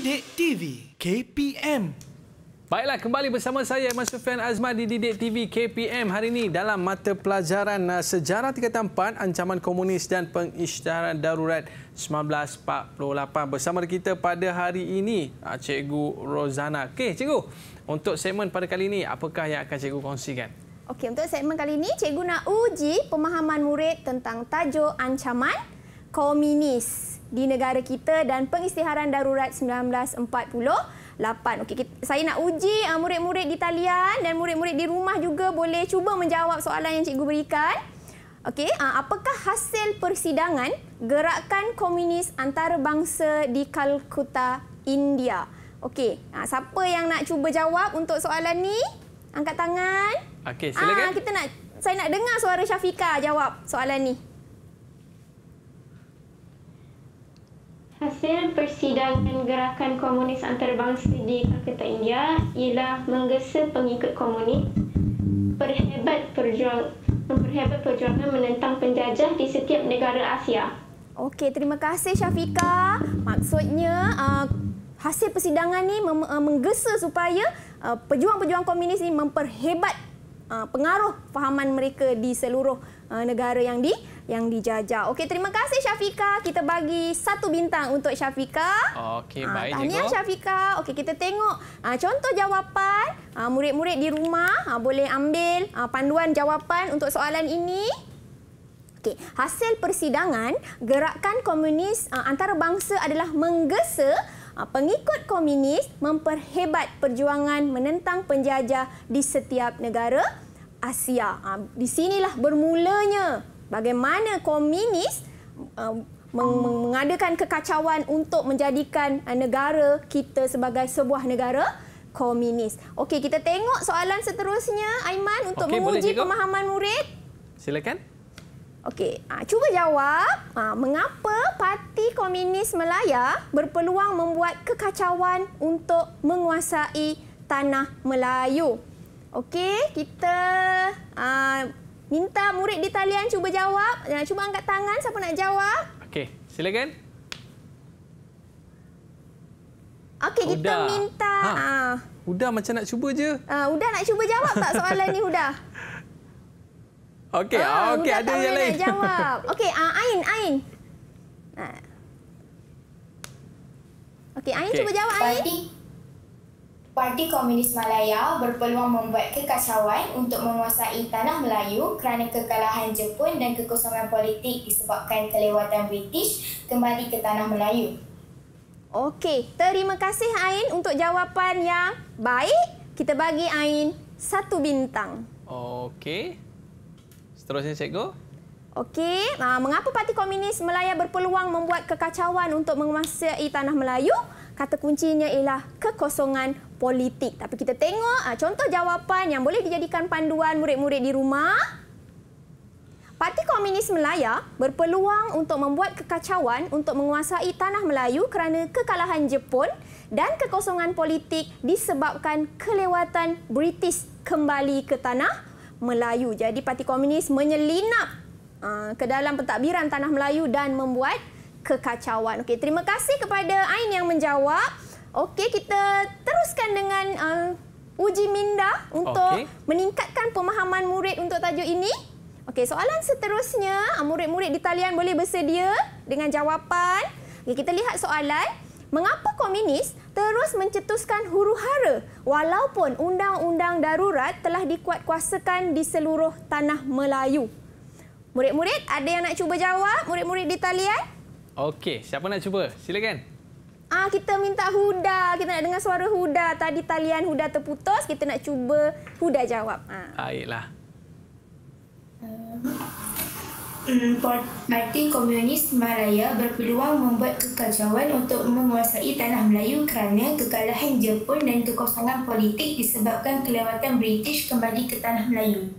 Didik TV KPM. Baiklah, kembali bersama saya, Mas Sufian Azman di Didik TV KPM. Hari ini dalam mata pelajaran uh, Sejarah Tingkatan 4, Ancaman Komunis dan Pengisytiharan Darurat 1948. Bersama kita pada hari ini, uh, Cikgu Rozana. Okey, Cikgu, untuk segmen pada kali ini, apakah yang akan Cikgu kongsikan? Okey, untuk segmen kali ini, Cikgu nak uji pemahaman murid tentang tajuk Ancaman Komunis di negara kita dan pengisytiharan darurat 1948. Okey, saya nak uji ah, murid-murid di talian dan murid-murid di rumah juga boleh cuba menjawab soalan yang cikgu berikan. Okey, ah, apakah hasil persidangan gerakan komunis antarabangsa di Kalkuta, India? Okey, ah, siapa yang nak cuba jawab untuk soalan ni? Angkat tangan. Okey, silakan. Aa, kita nak saya nak dengar suara Syafika jawab soalan ni. Hasil persidangan gerakan komunis antarabangsa di Kalkata India ialah menggesa pengikut komunis perhebat perjuangan memperhebat perjuangan menentang penjajah di setiap negara Asia. Okey, terima kasih Syafika. Maksudnya uh, hasil persidangan ni mem- uh, menggesa supaya uh, pejuang-pejuang komunis ni memperhebat uh, pengaruh fahaman mereka di seluruh negara yang di yang dijajah. Okey, terima kasih Syafika. Kita bagi satu bintang untuk Syafika. Okey, ah, baik cikgu. Tahniah Syafika. Okey, kita tengok ha, contoh jawapan. Ah, murid-murid di rumah ha, boleh ambil ha, panduan jawapan untuk soalan ini. Okey, hasil persidangan gerakan komunis ha, antarabangsa adalah menggesa pengikut komunis memperhebat perjuangan menentang penjajah di setiap negara Asia. Di sinilah bermulanya bagaimana komunis uh, mengadakan kekacauan untuk menjadikan uh, negara kita sebagai sebuah negara komunis. Okey, kita tengok soalan seterusnya Aiman untuk okay, menguji pemahaman murid. Silakan. Okey, uh, cuba jawab. Uh, mengapa Parti Komunis Melaya berpeluang membuat kekacauan untuk menguasai tanah Melayu? Okey, kita uh, Minta murid di talian cuba jawab. Nah, Cuba angkat tangan siapa nak jawab. Okey, silakan. Okey, kita minta. Ha. Ah. Huda macam nak cuba je. Ah, Huda nak cuba jawab tak soalan ni Huda? Okey, uh, ah, okay, ada yang lain. Okey, uh, Ain. Ain. Uh. Okey, Ain okay. cuba jawab, Ain. Party. Parti Komunis Malaya berpeluang membuat kekacauan untuk menguasai tanah Melayu kerana kekalahan Jepun dan kekosongan politik disebabkan kelewatan British kembali ke tanah Melayu. Okey, terima kasih Ain untuk jawapan yang baik. Kita bagi Ain satu bintang. Okey. Seterusnya cikgu. Okey, ah, mengapa Parti Komunis Melaya berpeluang membuat kekacauan untuk menguasai tanah Melayu? Kata kuncinya ialah kekosongan politik. Tapi kita tengok uh, contoh jawapan yang boleh dijadikan panduan murid-murid di rumah. Parti Komunis Melaya berpeluang untuk membuat kekacauan untuk menguasai tanah Melayu kerana kekalahan Jepun dan kekosongan politik disebabkan kelewatan British kembali ke tanah Melayu. Jadi Parti Komunis menyelinap ah, ke dalam pentadbiran tanah Melayu dan membuat kekacauan. Okey, terima kasih kepada Ain yang menjawab. Okey, kita teruskan dengan uh, uji minda untuk okay. meningkatkan pemahaman murid untuk tajuk ini. Okey, soalan seterusnya, uh, murid-murid di talian boleh bersedia dengan jawapan. Okay, kita lihat soalan. Mengapa komunis terus mencetuskan huru-hara walaupun undang-undang darurat telah dikuatkuasakan di seluruh tanah Melayu? Murid-murid, ada yang nak cuba jawab? Murid-murid di talian? Okey, siapa nak cuba? Silakan. Ah kita minta Huda, kita nak dengar suara Huda. Tadi talian Huda terputus, kita nak cuba Huda jawab. Ah. ah baiklah. Parti Komunis Malaya berpeluang membuat kekacauan untuk menguasai tanah Melayu kerana kekalahan Jepun dan kekosongan politik disebabkan kelewatan British kembali ke tanah Melayu.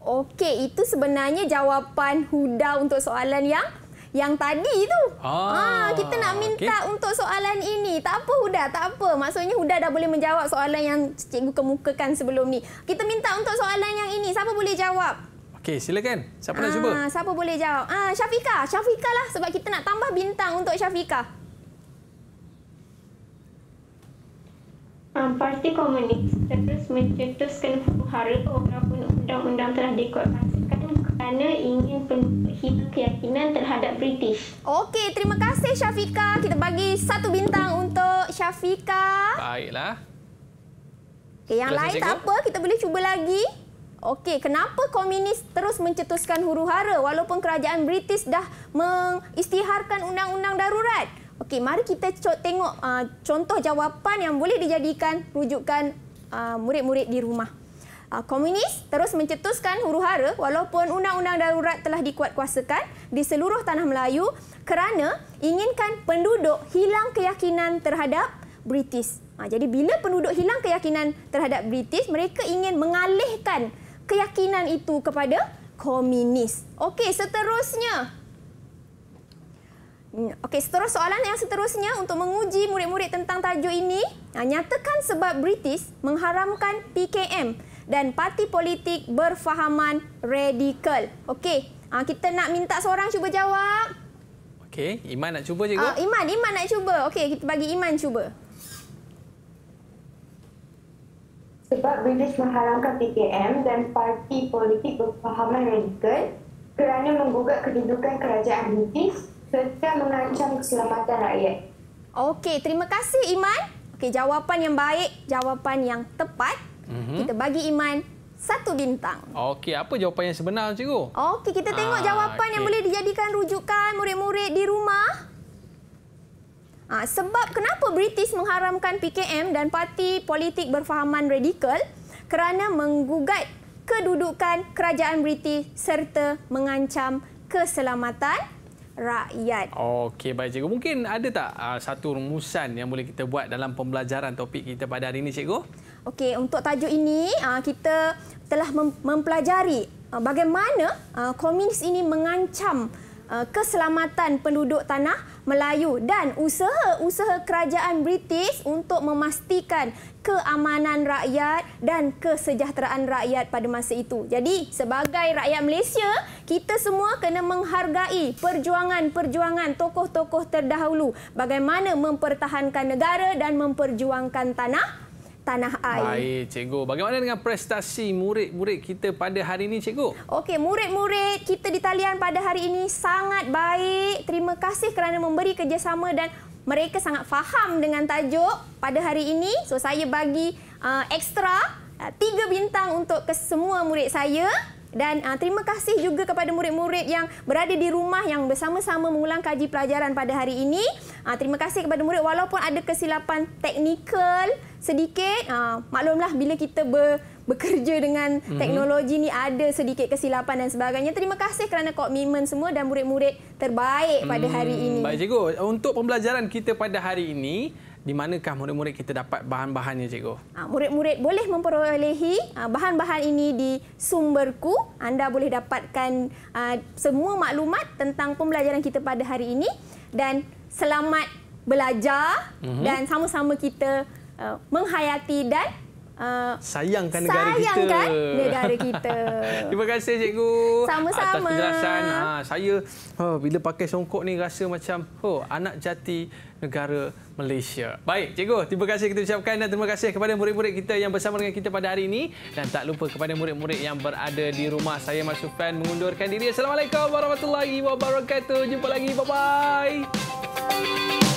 Okey, itu sebenarnya jawapan Huda untuk soalan yang yang tadi tu. Ah, ha, kita nak minta okay. untuk soalan ini. Tak apa Huda, tak apa. Maksudnya Huda dah boleh menjawab soalan yang cikgu kemukakan sebelum ni. Kita minta untuk soalan yang ini. Siapa boleh jawab? Okey, silakan. Siapa ah, nak cuba? siapa boleh jawab? Ah, Syafika, Syafika lah sebab kita nak tambah bintang untuk Syafika. Parti Komunis terus mencetuskan huru-hara walaupun undang-undang telah dikuatkan kerana ingin hidup keyakinan terhadap British. Okey, terima kasih Syafika. Kita bagi satu bintang untuk Syafika. Baiklah. Okay, yang Selesa lain tak apa, kita boleh cuba lagi. Okey, kenapa komunis terus mencetuskan huru-hara walaupun kerajaan British dah mengistiharkan undang-undang darurat? Okey, mari kita tengok uh, contoh jawapan yang boleh dijadikan rujukan ah, murid-murid uh, di rumah. Ah, komunis terus mencetuskan huru-hara walaupun undang-undang darurat telah dikuatkuasakan di seluruh tanah Melayu kerana inginkan penduduk hilang keyakinan terhadap British. Ha, jadi bila penduduk hilang keyakinan terhadap British, mereka ingin mengalihkan keyakinan itu kepada komunis. Okey, seterusnya. Hmm, okey, seterusnya soalan yang seterusnya untuk menguji murid-murid tentang tajuk ini, ha, nyatakan sebab British mengharamkan PKM dan parti politik berfahaman radikal. Okey, uh, kita nak minta seorang cuba jawab. Okey, Iman nak cuba juga. Uh, Iman, Iman nak cuba. Okey, kita bagi Iman cuba. Sebab British mengharamkan PKM dan parti politik berfahaman radikal kerana menggugat kedudukan kerajaan British serta mengancam keselamatan rakyat. Okey, terima kasih Iman. Okey, jawapan yang baik, jawapan yang tepat. -hmm. kita bagi iman satu bintang. Okey, apa jawapan yang sebenar cikgu? Okey, kita tengok ah, jawapan okay. yang boleh dijadikan rujukan murid-murid di rumah. Ah, sebab kenapa British mengharamkan PKM dan parti politik berfahaman radikal? Kerana menggugat kedudukan kerajaan British serta mengancam keselamatan rakyat. Okey, baik cikgu. Mungkin ada tak uh, satu rumusan yang boleh kita buat dalam pembelajaran topik kita pada hari ini cikgu? Okey, untuk tajuk ini ah, kita telah mempelajari ah, bagaimana ah, komunis ini mengancam keselamatan penduduk tanah Melayu dan usaha-usaha kerajaan British untuk memastikan keamanan rakyat dan kesejahteraan rakyat pada masa itu. Jadi sebagai rakyat Malaysia, kita semua kena menghargai perjuangan-perjuangan tokoh-tokoh terdahulu bagaimana mempertahankan negara dan memperjuangkan tanah tanah air. Baik, cikgu. Bagaimana dengan prestasi murid-murid kita pada hari ini, cikgu? Okey, murid-murid kita di talian pada hari ini sangat baik. Terima kasih kerana memberi kerjasama dan mereka sangat faham dengan tajuk pada hari ini. So saya bagi uh, ekstra uh, tiga bintang untuk kesemua murid saya. Dan uh, terima kasih juga kepada murid-murid yang berada di rumah yang bersama-sama mengulang kaji pelajaran pada hari ini. Uh, terima kasih kepada murid walaupun ada kesilapan teknikal sedikit uh, maklumlah bila kita ber bekerja dengan mhm. teknologi mm-hmm. ni ada sedikit kesilapan dan sebagainya. Terima kasih kerana komitmen semua dan murid-murid terbaik pada hmm, hari ini. Baik cikgu, untuk pembelajaran kita pada hari ini di manakah murid-murid kita dapat bahan-bahannya cikgu? Ah, murid-murid boleh memperolehi ah, bahan-bahan ini di sumberku. Anda boleh dapatkan semua maklumat tentang pembelajaran kita pada hari ini dan selamat belajar mm-hmm. dan sama-sama kita Uh, menghayati dan Uh, sayangkan negara sayangkan kita. negara kita. Terima kasih cikgu Sama-sama. atas penjelasan. Ha, saya oh, bila pakai songkok ni rasa macam oh, anak jati negara Malaysia. Baik, cikgu, terima kasih kita ucapkan dan terima kasih kepada murid-murid kita yang bersama dengan kita pada hari ini dan tak lupa kepada murid-murid yang berada di rumah. Saya masukkan mengundurkan diri. Assalamualaikum warahmatullahi wabarakatuh. Jumpa lagi. Bye-bye.